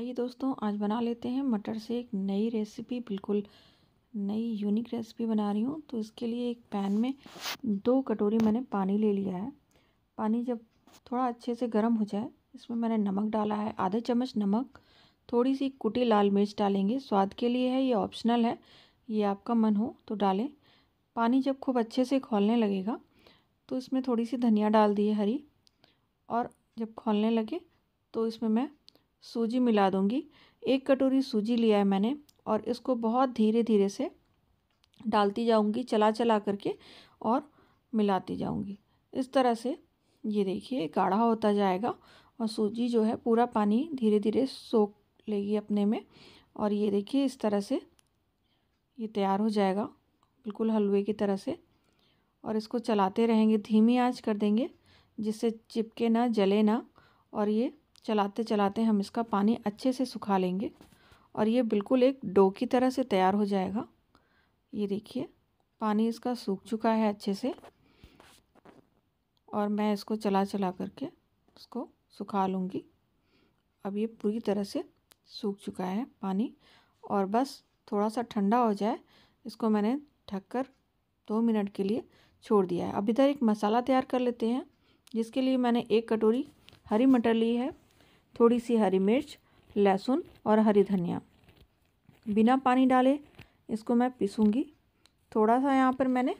आइए दोस्तों आज बना लेते हैं मटर से एक नई रेसिपी बिल्कुल नई यूनिक रेसिपी बना रही हूँ तो इसके लिए एक पैन में दो कटोरी मैंने पानी ले लिया है पानी जब थोड़ा अच्छे से गर्म हो जाए इसमें मैंने नमक डाला है आधा चम्मच नमक थोड़ी सी कुटी लाल मिर्च डालेंगे स्वाद के लिए है ये ऑप्शनल है ये आपका मन हो तो डालें पानी जब खूब अच्छे से खोलने लगेगा तो इसमें थोड़ी सी धनिया डाल दिए हरी और जब खोलने लगे तो इसमें मैं सूजी मिला दूँगी एक कटोरी सूजी लिया है मैंने और इसको बहुत धीरे धीरे से डालती जाऊँगी चला चला करके और मिलाती जाऊँगी इस तरह से ये देखिए गाढ़ा होता जाएगा और सूजी जो है पूरा पानी धीरे धीरे सोख लेगी अपने में और ये देखिए इस तरह से ये तैयार हो जाएगा बिल्कुल हलवे की तरह से और इसको चलाते रहेंगे धीमी आंच कर देंगे जिससे चिपके ना जले ना और ये चलाते चलाते हम इसका पानी अच्छे से सुखा लेंगे और ये बिल्कुल एक डो की तरह से तैयार हो जाएगा ये देखिए पानी इसका सूख चुका है अच्छे से और मैं इसको चला चला करके इसको सुखा लूँगी अब ये पूरी तरह से सूख चुका है पानी और बस थोड़ा सा ठंडा हो जाए इसको मैंने ढक कर दो मिनट के लिए छोड़ दिया है अब इधर एक मसाला तैयार कर लेते हैं जिसके लिए मैंने एक कटोरी हरी मटर ली है थोड़ी सी हरी मिर्च लहसुन और हरी धनिया बिना पानी डाले इसको मैं पीसूँगी थोड़ा सा यहाँ पर मैंने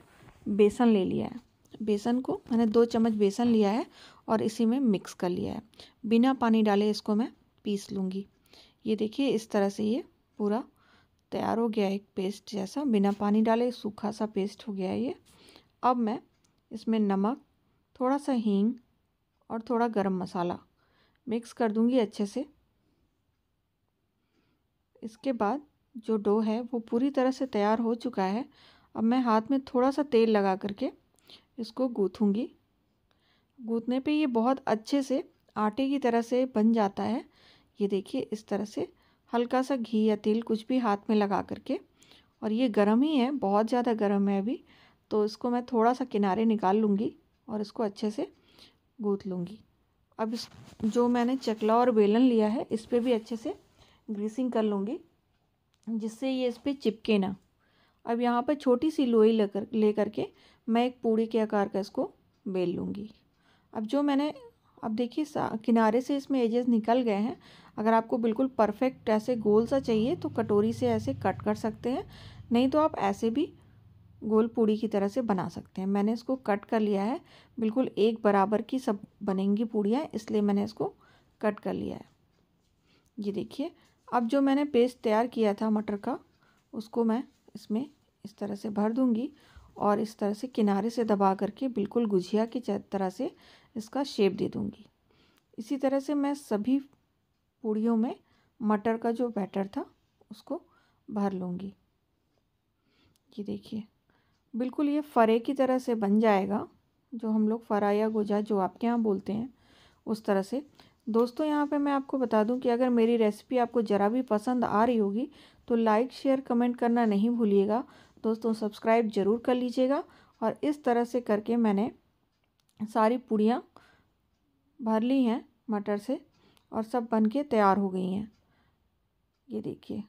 बेसन ले लिया है बेसन को मैंने दो चम्मच बेसन लिया है और इसी में मिक्स कर लिया है बिना पानी डाले इसको मैं पीस लूँगी ये देखिए इस तरह से ये पूरा तैयार हो गया एक पेस्ट जैसा बिना पानी डाले सूखा सा पेस्ट हो गया है ये अब मैं इसमें नमक थोड़ा सा हींग और थोड़ा गरम मसाला मिक्स कर दूँगी अच्छे से इसके बाद जो डो है वो पूरी तरह से तैयार हो चुका है अब मैं हाथ में थोड़ा सा तेल लगा करके इसको गूँथूँगी गूँथने पे ये बहुत अच्छे से आटे की तरह से बन जाता है ये देखिए इस तरह से हल्का सा घी या तेल कुछ भी हाथ में लगा करके और ये गर्म ही है बहुत ज़्यादा गर्म है अभी तो इसको मैं थोड़ा सा किनारे निकाल लूँगी और इसको अच्छे से गूँथ लूँगी अब इस जो मैंने चकला और बेलन लिया है इस पर भी अच्छे से ग्रीसिंग कर लूँगी जिससे ये इस पर चिपके ना अब यहाँ पर छोटी सी लोई लेकर ले करके मैं एक पूड़ी के आकार का इसको बेल लूँगी अब जो मैंने अब देखिए किनारे से इसमें एजेस निकल गए हैं अगर आपको बिल्कुल परफेक्ट ऐसे गोल सा चाहिए तो कटोरी से ऐसे कट कर सकते हैं नहीं तो आप ऐसे भी गोल पूड़ी की तरह से बना सकते हैं मैंने इसको कट कर लिया है बिल्कुल एक बराबर की सब बनेंगी पूड़ियाँ इसलिए मैंने इसको कट कर लिया है ये देखिए अब जो मैंने पेस्ट तैयार किया था मटर का उसको मैं इसमें इस तरह से भर दूँगी और इस तरह से किनारे से दबा करके बिल्कुल गुझिया की तरह से इसका शेप दे दूँगी इसी तरह से मैं सभी पूड़ियों में मटर का जो बैटर था उसको भर लूँगी ये देखिए बिल्कुल ये फ़रे की तरह से बन जाएगा जो हम लोग फ़रा या गुजा जो आपके यहाँ बोलते हैं उस तरह से दोस्तों यहाँ पे मैं आपको बता दूं कि अगर मेरी रेसिपी आपको ज़रा भी पसंद आ रही होगी तो लाइक शेयर कमेंट करना नहीं भूलिएगा दोस्तों सब्सक्राइब ज़रूर कर लीजिएगा और इस तरह से करके मैंने सारी पूड़ियाँ भर ली हैं मटर से और सब बन के तैयार हो गई हैं ये देखिए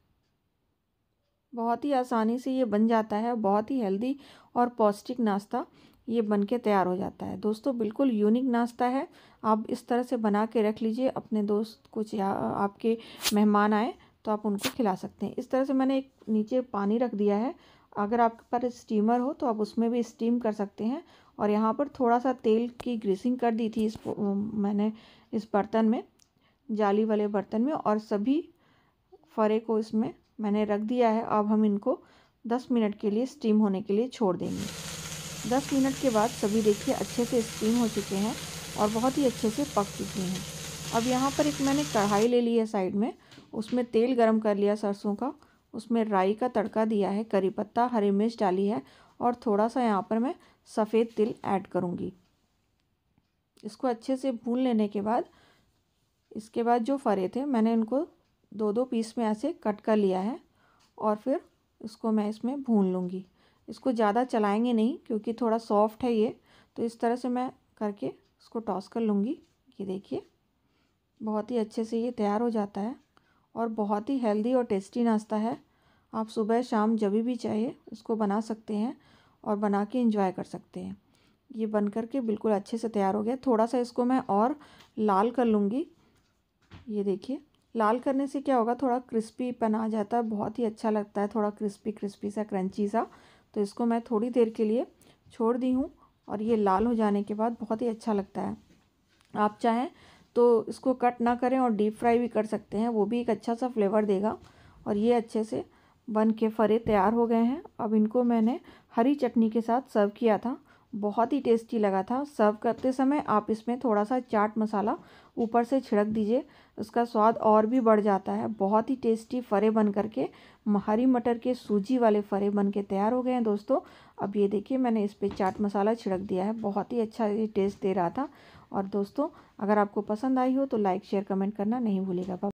बहुत ही आसानी से ये बन जाता है बहुत ही हेल्दी और पौष्टिक नाश्ता ये बन के तैयार हो जाता है दोस्तों बिल्कुल यूनिक नाश्ता है आप इस तरह से बना के रख लीजिए अपने दोस्त कुछ या आपके मेहमान आए तो आप उनको खिला सकते हैं इस तरह से मैंने एक नीचे पानी रख दिया है अगर आपके पास स्टीमर हो तो आप उसमें भी स्टीम कर सकते हैं और यहाँ पर थोड़ा सा तेल की ग्रीसिंग कर दी थी इस मैंने इस बर्तन में जाली वाले बर्तन में और सभी फरे को इसमें मैंने रख दिया है अब हम इनको 10 मिनट के लिए स्टीम होने के लिए छोड़ देंगे 10 मिनट के बाद सभी देखिए अच्छे से स्टीम हो चुके हैं और बहुत ही अच्छे से पक चुके हैं अब यहाँ पर एक मैंने कढ़ाई ले ली है साइड में उसमें तेल गरम कर लिया सरसों का उसमें राई का तड़का दिया है करी पत्ता हरी मिर्च डाली है और थोड़ा सा यहाँ पर मैं सफ़ेद तिल ऐड करूँगी इसको अच्छे से भून लेने के बाद इसके बाद जो फरे थे मैंने उनको दो दो पीस में ऐसे कट कर लिया है और फिर इसको मैं इसमें भून लूँगी इसको ज़्यादा चलाएंगे नहीं क्योंकि थोड़ा सॉफ्ट है ये तो इस तरह से मैं करके इसको टॉस कर लूँगी ये देखिए बहुत ही अच्छे से ये तैयार हो जाता है और बहुत ही हेल्दी और टेस्टी नाश्ता है आप सुबह शाम जब भी चाहिए इसको बना सकते हैं और बना के इंजॉय कर सकते हैं ये बन करके बिल्कुल अच्छे से तैयार हो गया थोड़ा सा इसको मैं और लाल कर लूँगी ये देखिए लाल करने से क्या होगा थोड़ा क्रिस्पी पन आ जाता है बहुत ही अच्छा लगता है थोड़ा क्रिस्पी क्रिस्पी सा क्रंची सा तो इसको मैं थोड़ी देर के लिए छोड़ दी हूँ और ये लाल हो जाने के बाद बहुत ही अच्छा लगता है आप चाहें तो इसको कट ना करें और डीप फ्राई भी कर सकते हैं वो भी एक अच्छा सा फ्लेवर देगा और ये अच्छे से बन के फरे तैयार हो गए हैं अब इनको मैंने हरी चटनी के साथ सर्व किया था बहुत ही टेस्टी लगा था सर्व करते समय आप इसमें थोड़ा सा चाट मसाला ऊपर से छिड़क दीजिए उसका स्वाद और भी बढ़ जाता है बहुत ही टेस्टी फ़रे बन करके हरी मटर के सूजी वाले फ़रे बन के तैयार हो गए हैं दोस्तों अब ये देखिए मैंने इस पर चाट मसाला छिड़क दिया है बहुत ही अच्छा ये टेस्ट दे रहा था और दोस्तों अगर आपको पसंद आई हो तो लाइक शेयर कमेंट करना नहीं भूलेगा